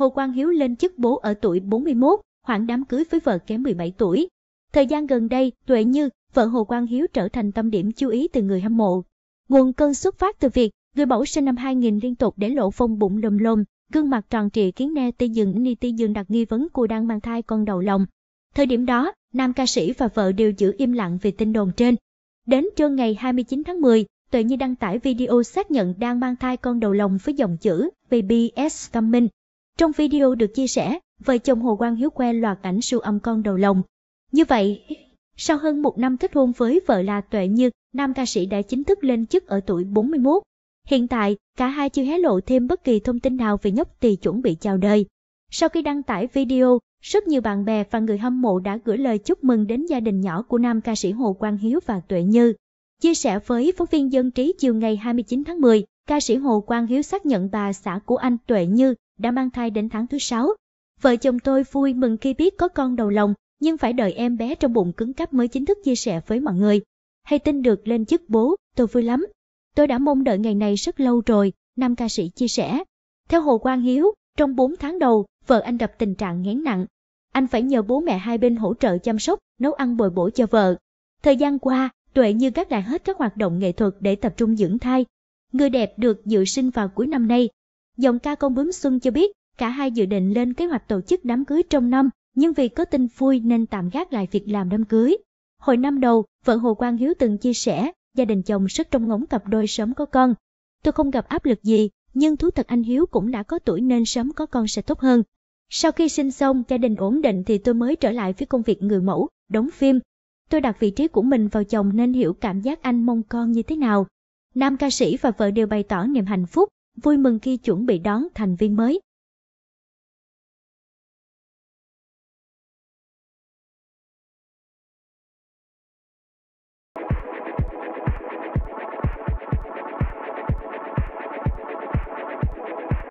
Hồ Quang Hiếu lên chức bố ở tuổi 41, khoảng đám cưới với vợ kém 17 tuổi. Thời gian gần đây, Tuệ Như, vợ Hồ Quang Hiếu trở thành tâm điểm chú ý từ người hâm mộ. Nguồn cơn xuất phát từ việc, người mẫu sinh năm 2000 liên tục để lộ phong bụng lùm lùm, gương mặt tròn trịa khiến ne ti dừng ni ti dừng đặt nghi vấn cô đang mang thai con đầu lòng. Thời điểm đó, nam ca sĩ và vợ đều giữ im lặng về tin đồn trên. Đến trưa ngày 29 tháng 10, Tuệ Như đăng tải video xác nhận đang mang thai con đầu lòng với dòng chữ Baby S coming trong video được chia sẻ, vợ chồng Hồ Quang Hiếu khoe loạt ảnh siêu âm con đầu lòng. Như vậy, sau hơn một năm kết hôn với vợ là Tuệ Như, nam ca sĩ đã chính thức lên chức ở tuổi 41. Hiện tại, cả hai chưa hé lộ thêm bất kỳ thông tin nào về nhóc tỳ chuẩn bị chào đời. Sau khi đăng tải video, rất nhiều bạn bè và người hâm mộ đã gửi lời chúc mừng đến gia đình nhỏ của nam ca sĩ Hồ Quang Hiếu và Tuệ Như. Chia sẻ với phóng viên dân trí chiều ngày 29 tháng 10, ca sĩ Hồ Quang Hiếu xác nhận bà xã của anh Tuệ Như đã mang thai đến tháng thứ sáu. Vợ chồng tôi vui mừng khi biết có con đầu lòng, nhưng phải đợi em bé trong bụng cứng cáp mới chính thức chia sẻ với mọi người. Hay tin được lên chức bố, tôi vui lắm. Tôi đã mong đợi ngày này rất lâu rồi, nam ca sĩ chia sẻ. Theo Hồ Quang Hiếu, trong 4 tháng đầu, vợ anh gặp tình trạng ngén nặng. Anh phải nhờ bố mẹ hai bên hỗ trợ chăm sóc, nấu ăn bồi bổ cho vợ. Thời gian qua, Tuệ Như gác lại hết các hoạt động nghệ thuật để tập trung dưỡng thai. Người đẹp được dự sinh vào cuối năm nay, Dòng ca con bướm xuân cho biết, cả hai dự định lên kế hoạch tổ chức đám cưới trong năm, nhưng vì có tin vui nên tạm gác lại việc làm đám cưới. Hồi năm đầu, vợ Hồ Quang Hiếu từng chia sẻ, gia đình chồng rất trong ngóng cặp đôi sớm có con. Tôi không gặp áp lực gì, nhưng thú thật anh Hiếu cũng đã có tuổi nên sớm có con sẽ tốt hơn. Sau khi sinh xong, gia đình ổn định thì tôi mới trở lại với công việc người mẫu, đóng phim. Tôi đặt vị trí của mình vào chồng nên hiểu cảm giác anh mong con như thế nào. Nam ca sĩ và vợ đều bày tỏ niềm hạnh phúc vui mừng khi chuẩn bị đón thành viên mới.